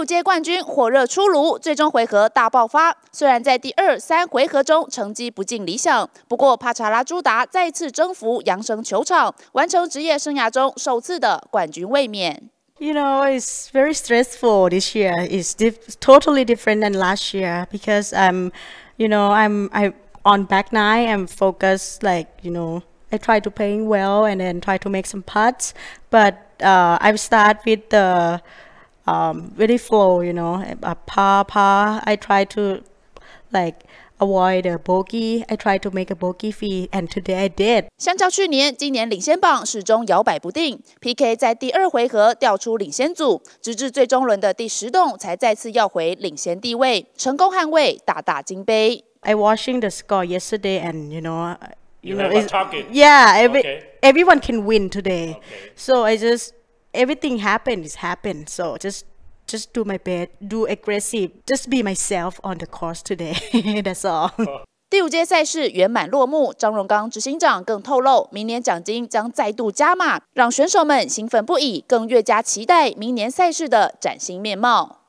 六届冠军火热出炉，最终回合大爆发。虽然在第二、三回合中成绩不尽理想，不过帕查拉朱达再次征服扬升球场，完成职业生涯中首次的冠军卫冕。You know, it's very stressful this year. It's totally different than last year because I'm, you know, I'm I on back nine. I'm focused, like you know, I try to play well and then try to make some putts. But uh, I start with the um, very flow, you know, a pa pa. I try to like avoid a bogey. I try to make a bogey fee, and today I did. 相较去年，今年领先榜始终摇摆不定。PK 在第二回合调出领先组，直至最终轮的第十洞才再次要回领先地位，成功捍卫大大金杯。I watching the score yesterday, and you know, you, you know, yeah, every, okay. everyone can win today. Okay. So I just Everything happened is happened, so just just do my best, do aggressive, just be myself on the course today. That's all. 第五届赛事圆满落幕，张荣刚执行长更透露，明年奖金将再度加码，让选手们兴奋不已，更越加期待明年赛事的崭新面貌。